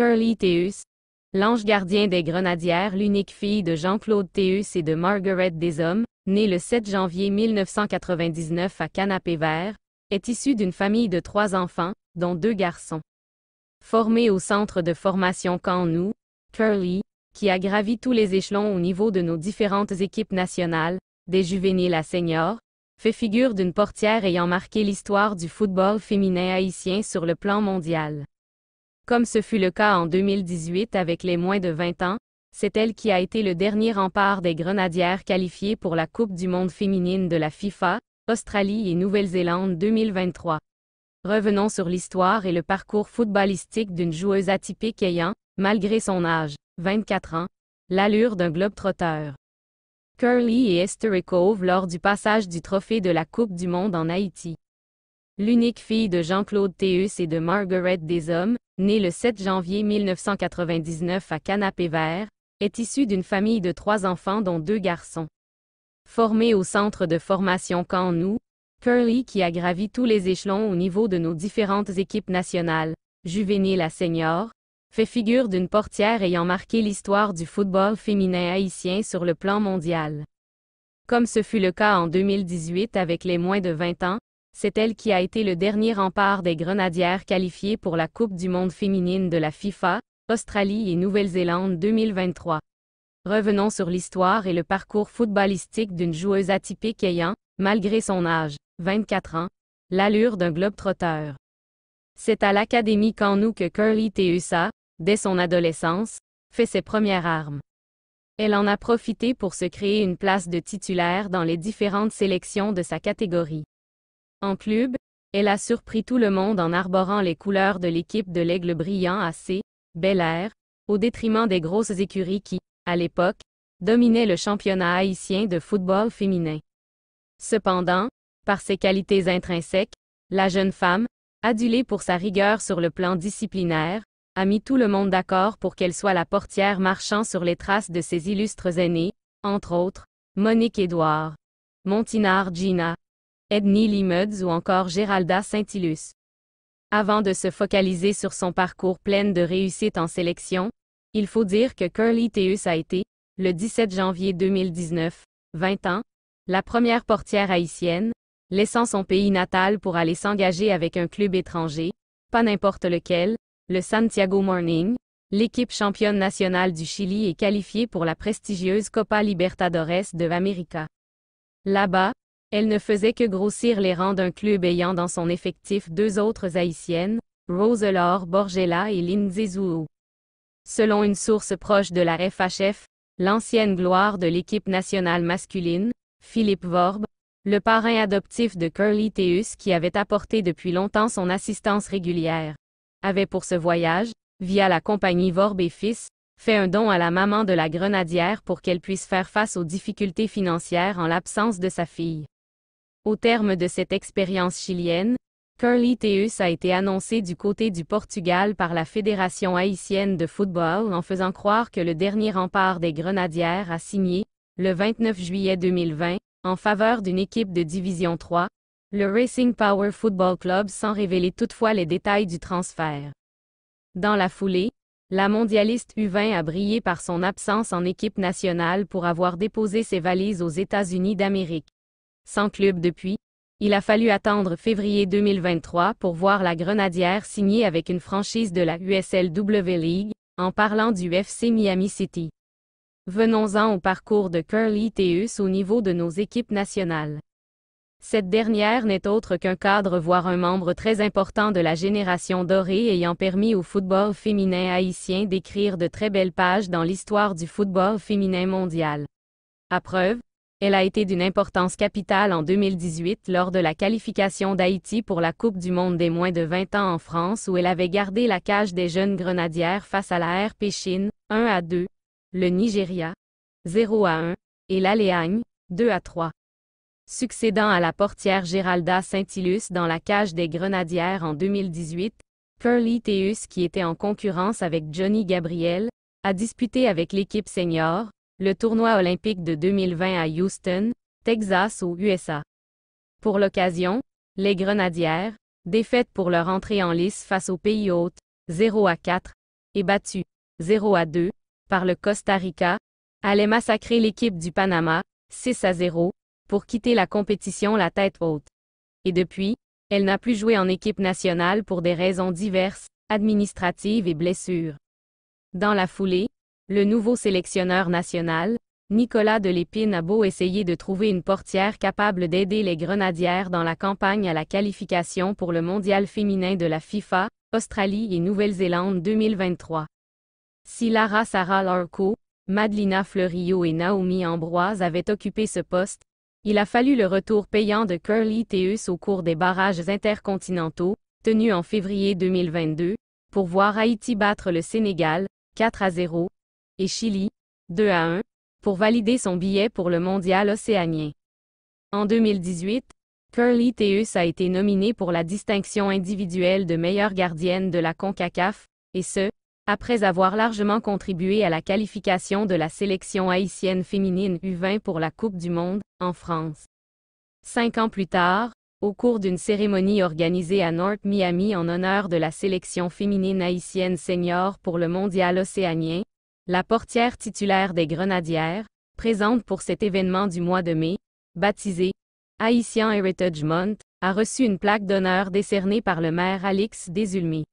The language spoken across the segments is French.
Curly Théus, l'ange gardien des Grenadières, l'unique fille de Jean-Claude Théus et de Margaret Deshommes, née le 7 janvier 1999 à Canapé Vert, est issue d'une famille de trois enfants, dont deux garçons. Formée au centre de formation Canou, Curly, qui a gravi tous les échelons au niveau de nos différentes équipes nationales, des juvéniles à seniors, fait figure d'une portière ayant marqué l'histoire du football féminin haïtien sur le plan mondial. Comme ce fut le cas en 2018 avec les moins de 20 ans, c'est elle qui a été le dernier rempart des grenadières qualifiées pour la Coupe du monde féminine de la FIFA, Australie et Nouvelle-Zélande 2023. Revenons sur l'histoire et le parcours footballistique d'une joueuse atypique ayant, malgré son âge, 24 ans, l'allure d'un globe-trotteur. Curly et Cove lors du passage du trophée de la Coupe du monde en Haïti l'unique fille de Jean-Claude Théus et de Margaret Deshommes, née le 7 janvier 1999 à Canapé-Vert, est issue d'une famille de trois enfants dont deux garçons. Formée au centre de formation Camp nou Curly qui a gravi tous les échelons au niveau de nos différentes équipes nationales, juvénile à senior, fait figure d'une portière ayant marqué l'histoire du football féminin haïtien sur le plan mondial. Comme ce fut le cas en 2018 avec les moins de 20 ans, c'est elle qui a été le dernier rempart des grenadières qualifiées pour la Coupe du monde féminine de la FIFA, Australie et Nouvelle-Zélande 2023. Revenons sur l'histoire et le parcours footballistique d'une joueuse atypique ayant, malgré son âge, 24 ans, l'allure d'un globe-trotteur. C'est à l'Académie Canou que Curly Teusa, dès son adolescence, fait ses premières armes. Elle en a profité pour se créer une place de titulaire dans les différentes sélections de sa catégorie. En club, elle a surpris tout le monde en arborant les couleurs de l'équipe de l'Aigle brillant AC, Bel Air, au détriment des grosses écuries qui, à l'époque, dominaient le championnat haïtien de football féminin. Cependant, par ses qualités intrinsèques, la jeune femme, adulée pour sa rigueur sur le plan disciplinaire, a mis tout le monde d'accord pour qu'elle soit la portière marchant sur les traces de ses illustres aînés, entre autres, Monique Édouard, Montinard Gina, Edney muds ou encore Géralda Saint-Illus. Avant de se focaliser sur son parcours plein de réussite en sélection, il faut dire que Curly Teus a été, le 17 janvier 2019, 20 ans, la première portière haïtienne, laissant son pays natal pour aller s'engager avec un club étranger, pas n'importe lequel, le Santiago Morning, l'équipe championne nationale du Chili et qualifiée pour la prestigieuse Copa Libertadores de América. Là-bas, elle ne faisait que grossir les rangs d'un club ayant dans son effectif deux autres haïtiennes, Roselore Borgella et Lindsay Zouhou. Selon une source proche de la FHF, l'ancienne gloire de l'équipe nationale masculine, Philippe Vorbe, le parrain adoptif de Curly Theus qui avait apporté depuis longtemps son assistance régulière, avait pour ce voyage, via la compagnie Vorbe et Fils, fait un don à la maman de la grenadière pour qu'elle puisse faire face aux difficultés financières en l'absence de sa fille. Au terme de cette expérience chilienne, Curly Teus a été annoncé du côté du Portugal par la Fédération haïtienne de football en faisant croire que le dernier rempart des Grenadières a signé, le 29 juillet 2020, en faveur d'une équipe de Division 3, le Racing Power Football Club sans révéler toutefois les détails du transfert. Dans la foulée, la mondialiste U20 a brillé par son absence en équipe nationale pour avoir déposé ses valises aux États-Unis d'Amérique sans club depuis, il a fallu attendre février 2023 pour voir la Grenadière signer avec une franchise de la USLW League, en parlant du FC Miami City. Venons-en au parcours de Curly Teus au niveau de nos équipes nationales. Cette dernière n'est autre qu'un cadre voire un membre très important de la génération dorée ayant permis au football féminin haïtien d'écrire de très belles pages dans l'histoire du football féminin mondial. À preuve, elle a été d'une importance capitale en 2018 lors de la qualification d'Haïti pour la Coupe du Monde des moins de 20 ans en France où elle avait gardé la cage des jeunes grenadières face à la RP Chine, 1 à 2, le Nigeria, 0 à 1, et l'Aléagne, 2 à 3. Succédant à la portière Géralda Saint-Illus dans la cage des grenadières en 2018, Curly Theus qui était en concurrence avec Johnny Gabriel, a disputé avec l'équipe senior, le tournoi olympique de 2020 à Houston, Texas aux USA. Pour l'occasion, les Grenadières, défaites pour leur entrée en lice face au pays hôte, 0 à 4, et battues, 0 à 2, par le Costa Rica, allaient massacrer l'équipe du Panama, 6 à 0, pour quitter la compétition la tête haute. Et depuis, elle n'a plus joué en équipe nationale pour des raisons diverses, administratives et blessures. Dans la foulée, le nouveau sélectionneur national, Nicolas Delépine a beau essayer de trouver une portière capable d'aider les grenadières dans la campagne à la qualification pour le mondial féminin de la FIFA, Australie et Nouvelle-Zélande 2023. Si Lara Sarah Larco, Madelina Fleurio et Naomi Ambroise avaient occupé ce poste, il a fallu le retour payant de Curly Teus au cours des barrages intercontinentaux, tenus en février 2022, pour voir Haïti battre le Sénégal, 4 à 0, et Chili, 2 à 1, pour valider son billet pour le mondial océanien. En 2018, Curly Teus a été nominée pour la distinction individuelle de meilleure gardienne de la CONCACAF, et ce, après avoir largement contribué à la qualification de la sélection haïtienne féminine U20 pour la Coupe du Monde, en France. Cinq ans plus tard, au cours d'une cérémonie organisée à North Miami en honneur de la sélection féminine haïtienne senior pour le mondial océanien, la portière titulaire des Grenadières, présente pour cet événement du mois de mai, baptisé Haïtien Heritage Month, a reçu une plaque d'honneur décernée par le maire Alix Desulmi.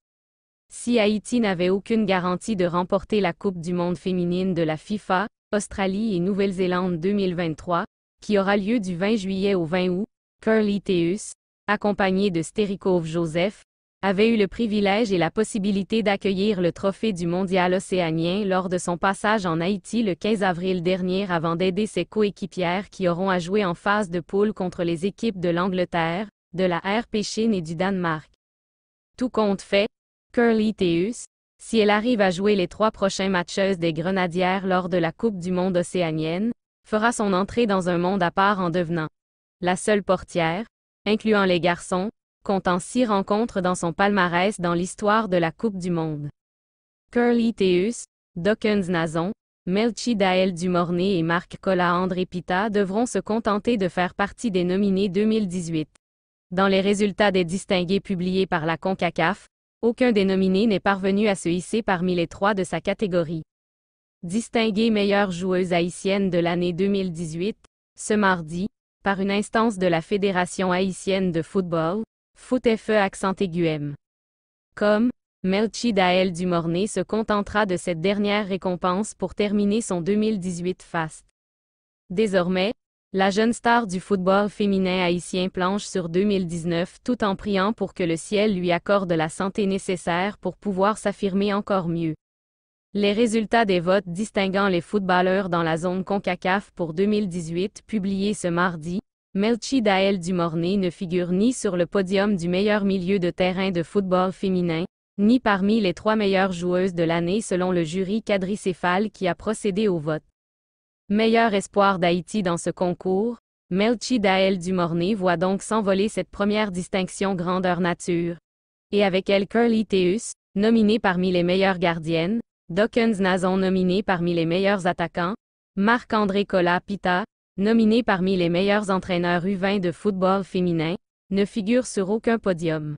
Si Haïti n'avait aucune garantie de remporter la Coupe du monde féminine de la FIFA, Australie et Nouvelle-Zélande 2023, qui aura lieu du 20 juillet au 20 août, Curly Theus, accompagné de Sterikov Joseph, avait eu le privilège et la possibilité d'accueillir le trophée du mondial océanien lors de son passage en Haïti le 15 avril dernier avant d'aider ses coéquipières qui auront à jouer en phase de poule contre les équipes de l'Angleterre, de la RP Chine et du Danemark. Tout compte fait, Curly Theus, si elle arrive à jouer les trois prochains matcheuses des Grenadières lors de la Coupe du monde océanienne, fera son entrée dans un monde à part en devenant la seule portière, incluant les garçons, comptant six rencontres dans son palmarès dans l'histoire de la Coupe du Monde. Curly Theus, Dawkins Nazon, Melchi Dael Dumorné et Marc Cola André Pita devront se contenter de faire partie des nominés 2018. Dans les résultats des distingués publiés par la CONCACAF, aucun des nominés n'est parvenu à se hisser parmi les trois de sa catégorie. Distinguée meilleure joueuse haïtienne de l'année 2018, ce mardi, par une instance de la Fédération haïtienne de football, foot FE accent aigu Comme, Melchi Dael Dumornay se contentera de cette dernière récompense pour terminer son 2018 fast. Désormais, la jeune star du football féminin haïtien planche sur 2019 tout en priant pour que le ciel lui accorde la santé nécessaire pour pouvoir s'affirmer encore mieux. Les résultats des votes distinguant les footballeurs dans la zone CONCACAF pour 2018 publiés ce mardi Melchi Dael Dumornay ne figure ni sur le podium du meilleur milieu de terrain de football féminin, ni parmi les trois meilleures joueuses de l'année selon le jury quadricéphale qui a procédé au vote. Meilleur espoir d'Haïti dans ce concours, Melchi Dael Dumornay voit donc s'envoler cette première distinction grandeur nature. Et avec elle Curly Theus, nominée parmi les meilleures gardiennes, Dawkins Nazon nominée parmi les meilleurs attaquants, Marc-André colapita, Pita, nominée parmi les meilleurs entraîneurs U20 de football féminin, ne figure sur aucun podium.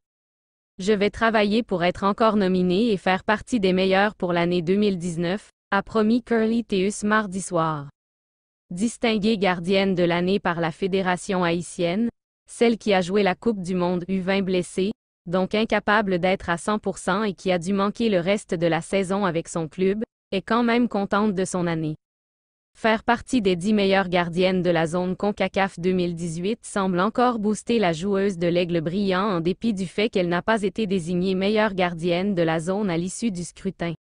Je vais travailler pour être encore nominée et faire partie des meilleurs pour l'année 2019, a promis Curly Teus mardi soir. Distinguée gardienne de l'année par la Fédération haïtienne, celle qui a joué la Coupe du Monde U20 blessée, donc incapable d'être à 100% et qui a dû manquer le reste de la saison avec son club, est quand même contente de son année. Faire partie des dix meilleures gardiennes de la zone CONCACAF 2018 semble encore booster la joueuse de l'Aigle brillant en dépit du fait qu'elle n'a pas été désignée meilleure gardienne de la zone à l'issue du scrutin.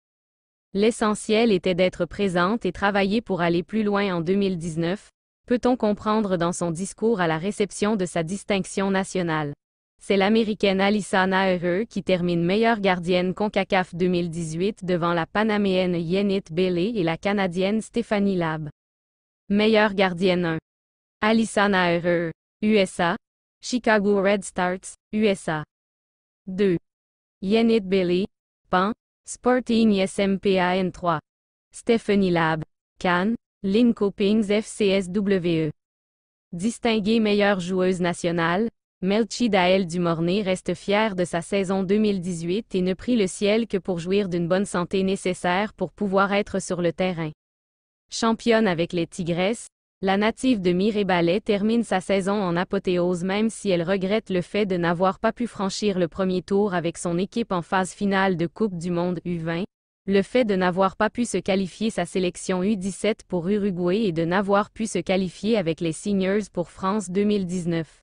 L'essentiel était d'être présente et travailler pour aller plus loin en 2019, peut-on comprendre dans son discours à la réception de sa distinction nationale. C'est l'Américaine Alissa Naheureux qui termine meilleure gardienne CONCACAF 2018 devant la Panaméenne Yenit Bailey et la Canadienne Stephanie Lab. Meilleure gardienne 1. Alissa USA. Chicago Red Stars, USA. 2. Yenit Bailey, PAN, Sporting SMPAN 3. Stephanie Lab, Cannes, Link Pings FCSWE. Distinguée meilleure joueuse nationale, Melchi Dael Dumornay reste fier de sa saison 2018 et ne prie le ciel que pour jouir d'une bonne santé nécessaire pour pouvoir être sur le terrain. Championne avec les Tigresses, la native de Ballet termine sa saison en apothéose même si elle regrette le fait de n'avoir pas pu franchir le premier tour avec son équipe en phase finale de Coupe du Monde U20, le fait de n'avoir pas pu se qualifier sa sélection U17 pour Uruguay et de n'avoir pu se qualifier avec les Seniors pour France 2019.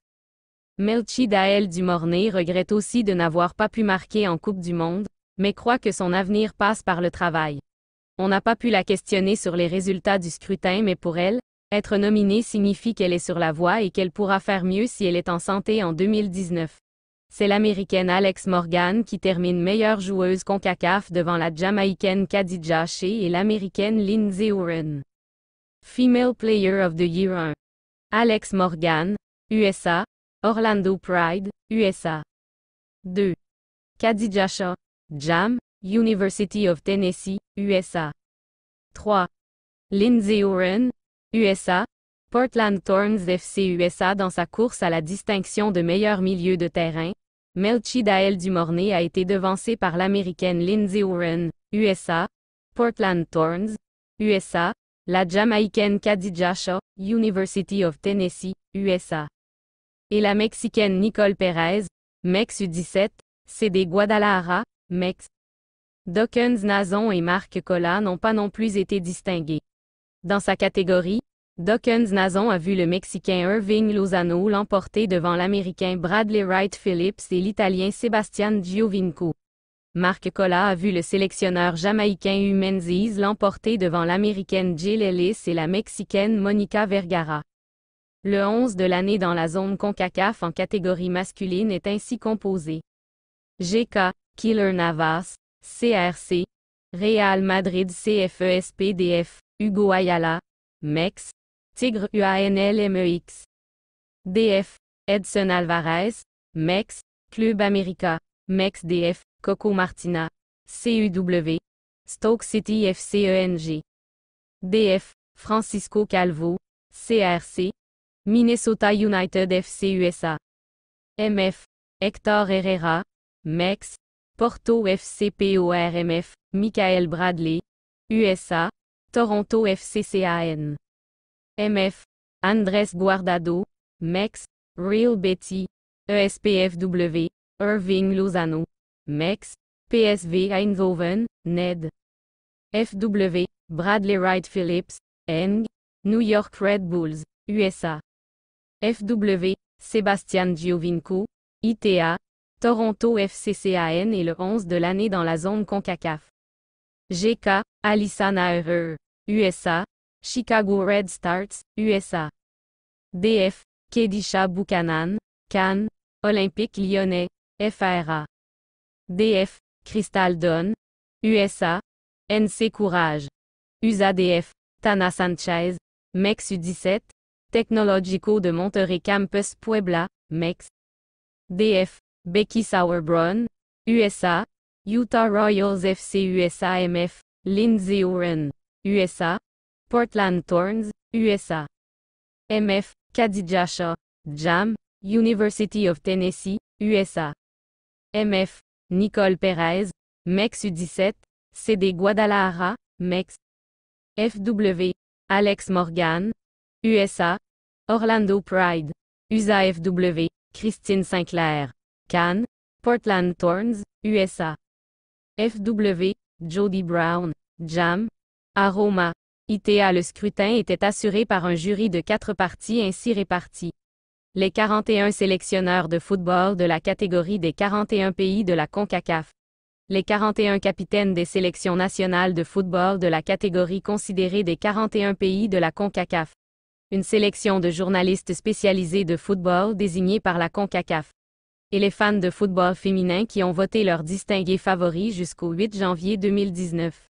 Melchi Dael Mornay regrette aussi de n'avoir pas pu marquer en Coupe du Monde, mais croit que son avenir passe par le travail. On n'a pas pu la questionner sur les résultats du scrutin mais pour elle, être nominée signifie qu'elle est sur la voie et qu'elle pourra faire mieux si elle est en santé en 2019. C'est l'américaine Alex Morgan qui termine meilleure joueuse CONCACAF devant la jamaïcaine Khadija Shea et l'américaine Lindsay Oren. Female Player of the Year 1. Alex Morgan, USA, Orlando Pride, USA. 2. Kadijasha Jam, University of Tennessee, USA. 3. Lindsay Oren, USA, Portland Thorns FC USA dans sa course à la distinction de meilleur milieu de terrain, Melchi Dael Dumornay a été devancé par l'américaine Lindsay Oren, USA, Portland Thorns, USA, la jamaïcaine Kadijasha, University of Tennessee, USA et la Mexicaine Nicole Pérez, Mex U17, CD Guadalajara, Mex. Dawkins Nazon et Marc Cola n'ont pas non plus été distingués. Dans sa catégorie, Dawkins Nazon a vu le Mexicain Irving Lozano l'emporter devant l'Américain Bradley Wright Phillips et l'Italien Sebastian Giovinco. Marc Cola a vu le sélectionneur jamaïcain Hugh Menzies l'emporter devant l'Américaine Jill Ellis et la Mexicaine Monica Vergara. Le 11 de l'année dans la zone CONCACAF en catégorie masculine est ainsi composé. GK, Killer Navas, CRC, Real Madrid CFESPDF, e Hugo Ayala, MEX, Tigre UANLMEX, DF, Edson Alvarez, MEX, Club America, MEX DF, Coco Martina, CUW, Stoke City FCENG, DF, Francisco Calvo, CRC, Minnesota United FC USA. MF. Hector Herrera. Mex. Porto FC MF Michael Bradley. USA. Toronto FCCAN. MF. Andrés Guardado. Mex. Real Betty. ESPFW. Irving Lozano. Mex. PSV Eindhoven. Ned. FW. Bradley Wright Phillips. Eng. New York Red Bulls. USA. FW, Sebastian Giovinco, ITA, Toronto FCCAN et le 11 de l'année dans la zone CONCACAF. GK, Alissana Aherer, e, USA, Chicago Red Stars, USA. DF, Kedisha Buchanan, Cannes, Olympique Lyonnais, FRA. DF, Crystal Dunn, USA, NC Courage. U.S.A. D.F. Tana Sanchez, MEXU 17 Technologico de Monterrey Campus Puebla, MEX, DF, Becky Sauerbrunn, USA, Utah Royals FC USA MF, Lindsey Oren, USA, Portland Thorns, USA, MF, Khadija JAM, University of Tennessee, USA, MF, Nicole Perez, MEX U17, CD Guadalajara, MEX, FW, Alex Morgan, USA, Orlando Pride, USA FW, Christine Sinclair, Cannes, Portland Thorns, USA. FW, Jody Brown, Jam, Aroma, ITA Le scrutin était assuré par un jury de quatre parties ainsi répartis. Les 41 sélectionneurs de football de la catégorie des 41 pays de la CONCACAF. Les 41 capitaines des sélections nationales de football de la catégorie considérée des 41 pays de la CONCACAF une sélection de journalistes spécialisés de football désignés par la CONCACAF et les fans de football féminin qui ont voté leurs distingués favoris jusqu'au 8 janvier 2019.